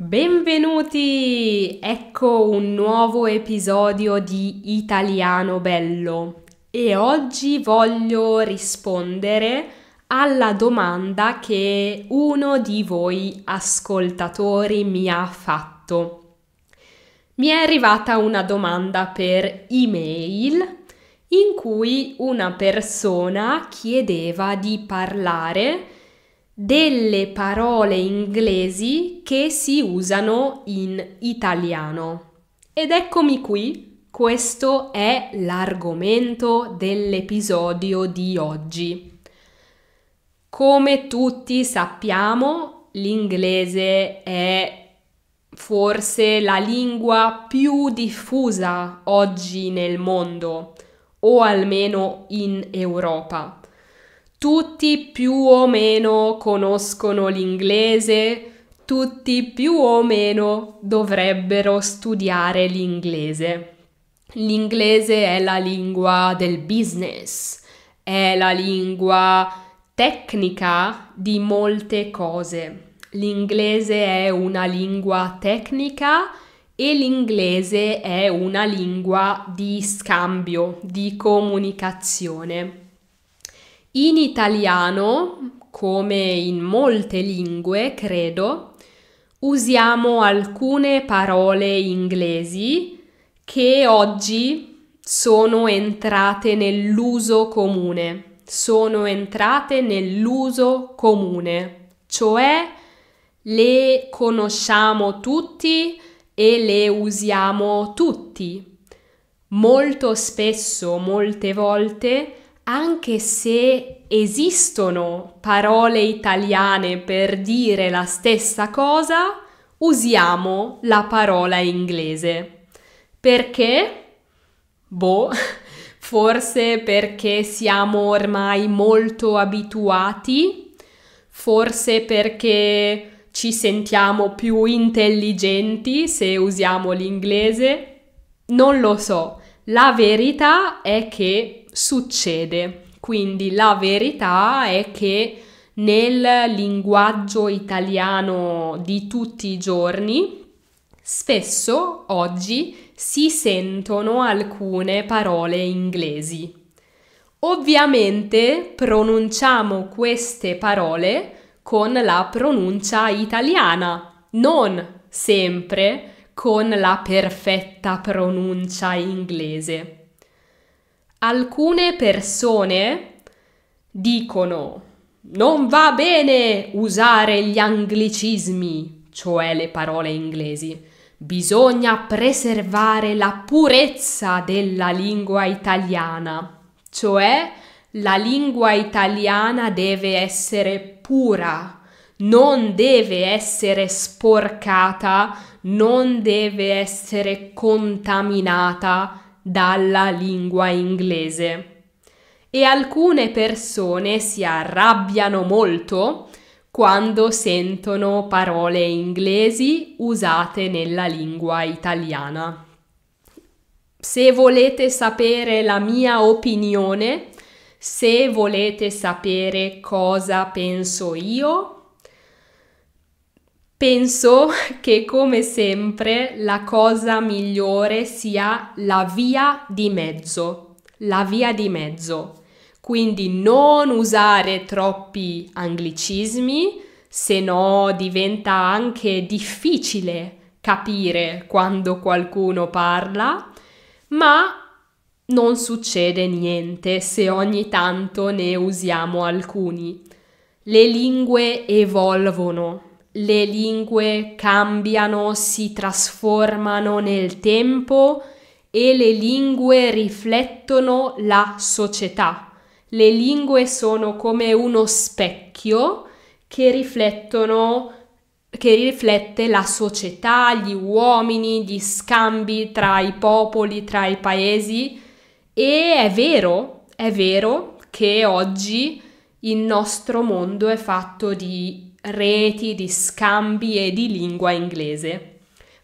Benvenuti! Ecco un nuovo episodio di Italiano Bello e oggi voglio rispondere alla domanda che uno di voi ascoltatori mi ha fatto. Mi è arrivata una domanda per email in cui una persona chiedeva di parlare delle parole inglesi che si usano in italiano. Ed eccomi qui, questo è l'argomento dell'episodio di oggi. Come tutti sappiamo, l'inglese è forse la lingua più diffusa oggi nel mondo, o almeno in Europa. Tutti più o meno conoscono l'inglese, tutti più o meno dovrebbero studiare l'inglese. L'inglese è la lingua del business, è la lingua tecnica di molte cose. L'inglese è una lingua tecnica e l'inglese è una lingua di scambio, di comunicazione. In italiano, come in molte lingue, credo, usiamo alcune parole inglesi che oggi sono entrate nell'uso comune, sono entrate nell'uso comune, cioè le conosciamo tutti e le usiamo tutti. Molto spesso, molte volte, anche se esistono parole italiane per dire la stessa cosa, usiamo la parola inglese. Perché? Boh, forse perché siamo ormai molto abituati, forse perché ci sentiamo più intelligenti se usiamo l'inglese, non lo so. La verità è che succede. Quindi la verità è che nel linguaggio italiano di tutti i giorni spesso oggi si sentono alcune parole inglesi. Ovviamente pronunciamo queste parole con la pronuncia italiana, non sempre con la perfetta pronuncia inglese. Alcune persone dicono non va bene usare gli anglicismi, cioè le parole inglesi. Bisogna preservare la purezza della lingua italiana, cioè la lingua italiana deve essere pura, non deve essere sporcata, non deve essere contaminata dalla lingua inglese. E alcune persone si arrabbiano molto quando sentono parole inglesi usate nella lingua italiana. Se volete sapere la mia opinione, se volete sapere cosa penso io Penso che come sempre la cosa migliore sia la via di mezzo, la via di mezzo. Quindi non usare troppi anglicismi, se no diventa anche difficile capire quando qualcuno parla, ma non succede niente se ogni tanto ne usiamo alcuni. Le lingue evolvono, le lingue cambiano, si trasformano nel tempo e le lingue riflettono la società. Le lingue sono come uno specchio che riflettono che riflette la società, gli uomini, gli scambi tra i popoli, tra i paesi e è vero, è vero che oggi il nostro mondo è fatto di reti, di scambi e di lingua inglese.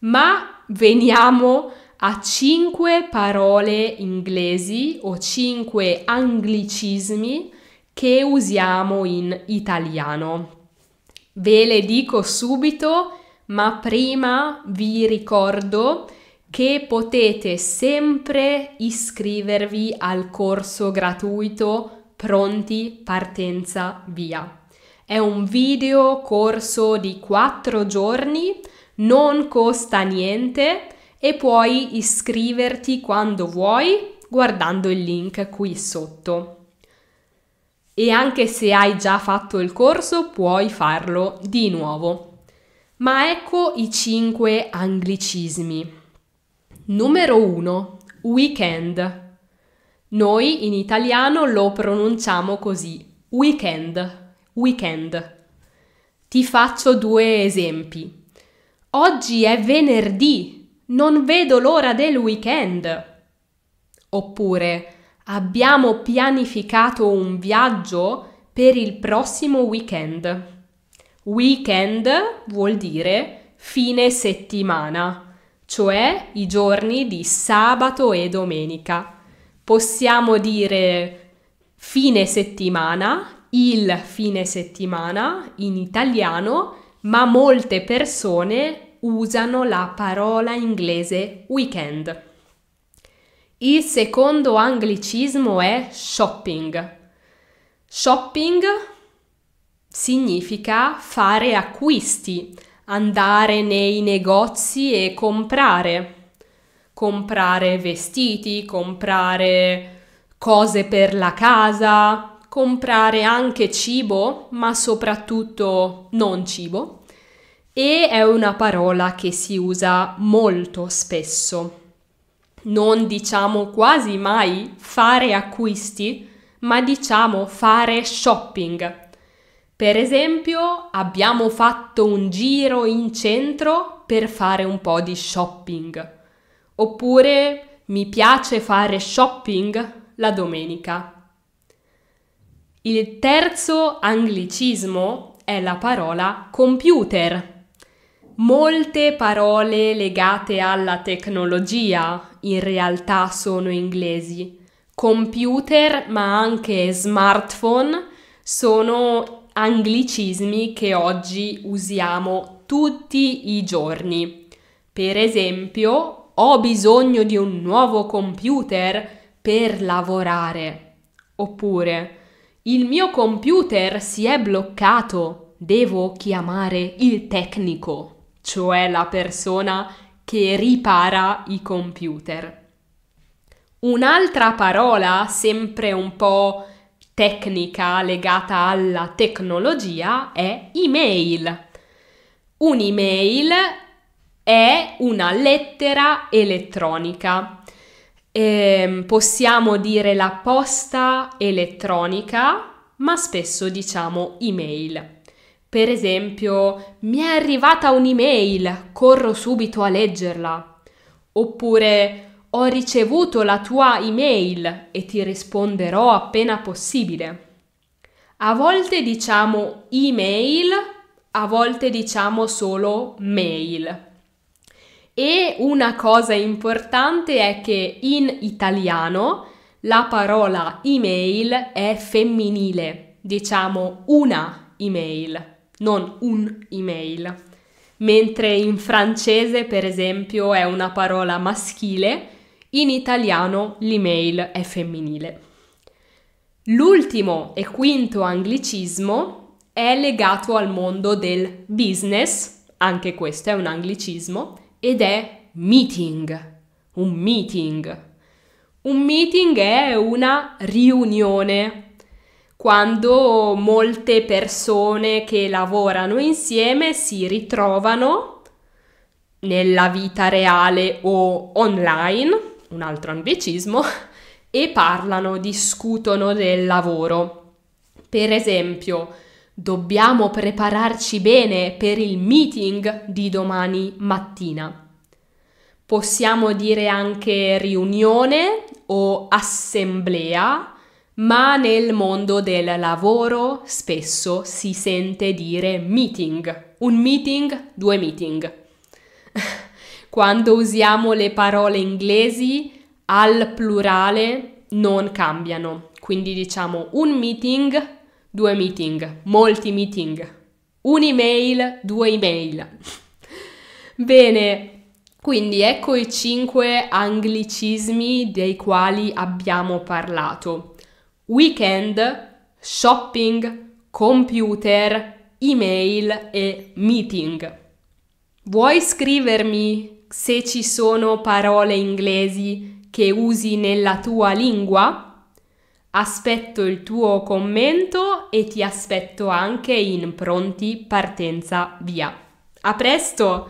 Ma veniamo a 5 parole inglesi o 5 anglicismi che usiamo in italiano. Ve le dico subito, ma prima vi ricordo che potete sempre iscrivervi al corso gratuito Pronti, partenza, via è un video corso di 4 giorni, non costa niente e puoi iscriverti quando vuoi guardando il link qui sotto. E anche se hai già fatto il corso puoi farlo di nuovo. Ma ecco i 5 anglicismi. Numero 1. Weekend. Noi in italiano lo pronunciamo così, weekend. Weekend. Ti faccio due esempi. Oggi è venerdì, non vedo l'ora del weekend. Oppure abbiamo pianificato un viaggio per il prossimo weekend. Weekend vuol dire fine settimana, cioè i giorni di sabato e domenica. Possiamo dire fine settimana il fine settimana in italiano, ma molte persone usano la parola inglese weekend. Il secondo anglicismo è shopping. Shopping significa fare acquisti, andare nei negozi e comprare. Comprare vestiti, comprare cose per la casa, comprare anche cibo, ma soprattutto non cibo, e è una parola che si usa molto spesso. Non diciamo quasi mai fare acquisti, ma diciamo fare shopping. Per esempio, abbiamo fatto un giro in centro per fare un po' di shopping. Oppure mi piace fare shopping la domenica. Il terzo anglicismo è la parola computer. Molte parole legate alla tecnologia in realtà sono inglesi. Computer, ma anche smartphone sono anglicismi che oggi usiamo tutti i giorni. Per esempio, ho bisogno di un nuovo computer per lavorare. Oppure, il mio computer si è bloccato. Devo chiamare il tecnico, cioè la persona che ripara i computer. Un'altra parola, sempre un po' tecnica legata alla tecnologia, è email. Un'email è una lettera elettronica eh, possiamo dire la posta elettronica, ma spesso diciamo email. Per esempio, mi è arrivata un'email, corro subito a leggerla. Oppure, ho ricevuto la tua email e ti risponderò appena possibile. A volte diciamo email, a volte diciamo solo mail. E una cosa importante è che in italiano la parola email è femminile, diciamo una email, non un email. Mentre in francese, per esempio, è una parola maschile, in italiano l'email è femminile. L'ultimo e quinto anglicismo è legato al mondo del business, anche questo è un anglicismo, ed è meeting, un meeting. Un meeting è una riunione, quando molte persone che lavorano insieme si ritrovano nella vita reale o online, un altro anglicismo, e parlano, discutono del lavoro. Per esempio, Dobbiamo prepararci bene per il meeting di domani mattina. Possiamo dire anche riunione o assemblea, ma nel mondo del lavoro spesso si sente dire meeting. Un meeting, due meeting. Quando usiamo le parole inglesi al plurale non cambiano, quindi diciamo un meeting due meeting, molti meeting, un'email, due email. Bene, quindi ecco i cinque anglicismi dei quali abbiamo parlato. Weekend, shopping, computer, email e meeting. Vuoi scrivermi se ci sono parole inglesi che usi nella tua lingua? Aspetto il tuo commento e ti aspetto anche in pronti partenza via. A presto!